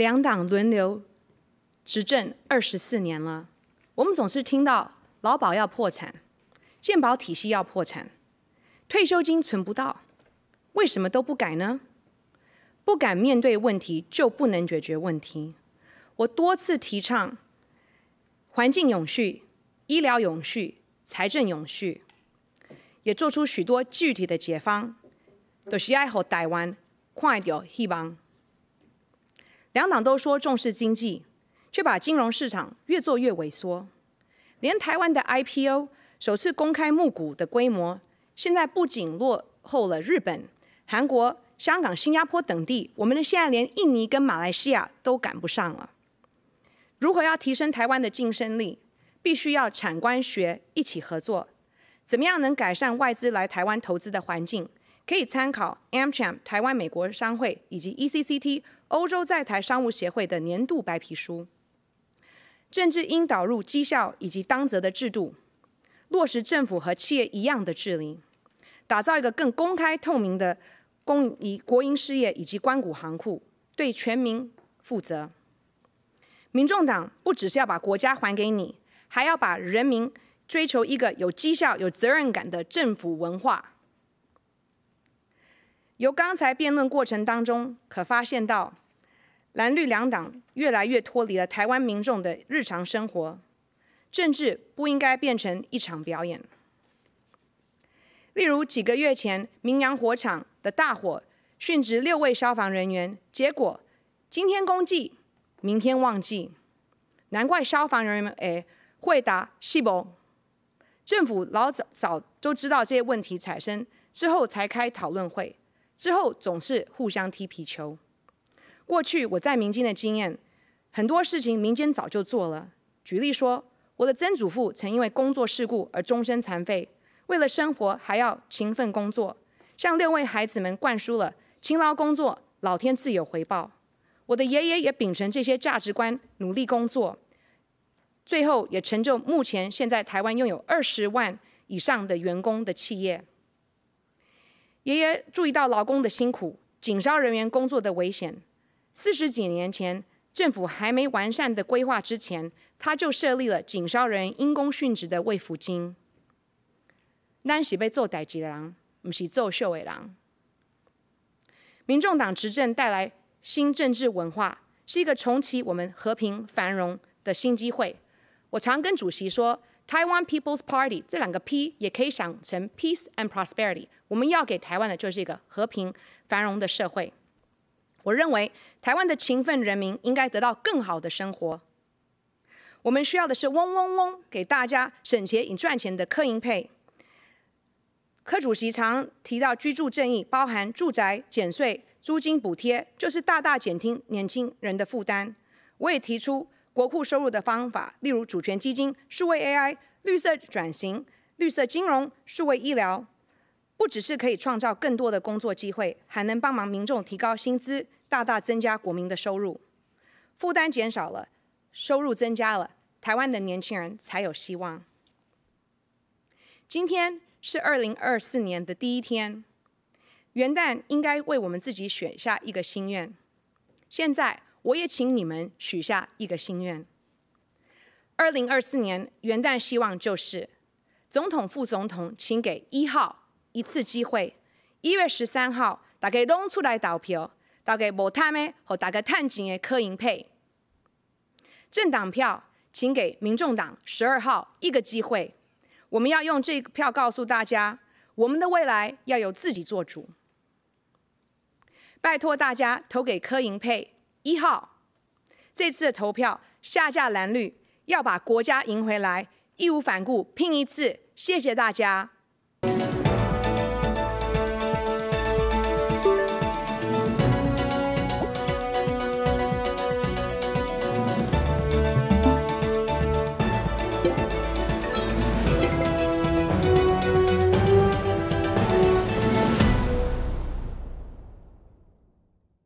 两党轮流执政二十四年了，我们总是听到劳保要破产、健保体系要破产、退休金存不到，为什么都不改呢？不敢面对问题，就不能解决问题。我多次提倡环境永续、医疗永续、财政永续，也做出许多具体的解方，都是要和台湾快点希望。两党都说重视经济，却把金融市场越做越萎缩。连台湾的 IPO 首次公开募股的规模，现在不仅落后了日本、韩国、香港、新加坡等地，我们现在连印尼跟马来西亚都赶不上了。如何要提升台湾的竞争力，必须要产官学一起合作。怎么样能改善外资来台湾投资的环境？可以参考 AmCham 台湾美国商会以及 ECCT。欧洲在台商务协会的年度白皮书，政治应导入绩效以及当责的制度，落实政府和企业一样的治理，打造一个更公开透明的公营国营事业以及关谷航库对全民负责。民众党不只是要把国家还给你，还要把人民追求一个有绩效、有责任感的政府文化。由刚才辩论过程当中可发现到。蓝绿两党越来越脱离了台湾民众的日常生活，政治不应该变成一场表演。例如几个月前，明阳火场的大火，殉职六位消防人员，结果今天公祭，明天忘记，难怪消防人员们哎会答是不？政府老早早都知道这些问题产生之后才开讨论会，之后总是互相踢皮球。过去我在民间的经验，很多事情民间早就做了。举例说，我的曾祖父曾因为工作事故而终身残废，为了生活还要勤奋工作，向六位孩子们灌输了勤劳工作，老天自有回报。我的爷爷也秉承这些价值观努力工作，最后也成就目前现在台湾拥有二十万以上的员工的企业。爷爷注意到劳工的辛苦，警消人员工作的危险。四十几年前，政府还没完善的规划之前，他就设立了警消人因公殉职的慰抚金。那是被揍歹籍的人，不是揍秀的人。民众党执政带来新政治文化，是一个重启我们和平繁荣的新机会。我常跟主席说，Taiwan People's Party 这两个 P 也可以想成 Peace and Prosperity。我们要给台湾的就是一个和平繁荣的社会。我认为台湾的勤奋人民应该得到更好的生活。我们需要的是“嗡嗡嗡”，给大家省钱与赚钱的柯英配。柯主席常提到居住正义，包含住宅减税、租金补贴，就是大大减轻年轻人的负担。我也提出国库收入的方法，例如主权基金、数位 AI、绿色转型、绿色金融、数位医疗。不只是可以创造更多的工作机会，还能帮忙民众提高薪资，大大增加国民的收入，负担减少了，收入增加了，台湾的年轻人才有希望。今天是二零二四年的第一天，元旦应该为我们自己选下一个心愿。现在我也请你们许下一个心愿。二零二四年元旦希望就是，总统、副总统，请给一号。一次机会，一月十三号，大家拢出来投票，大给无他们，和大家探警的柯银佩。政党票，请给民众党十二号一个机会。我们要用这票告诉大家，我们的未来要有自己做主。拜托大家投给柯银佩一号。这次的投票下架蓝绿，要把国家赢回来，义无反顾拼一次。谢谢大家。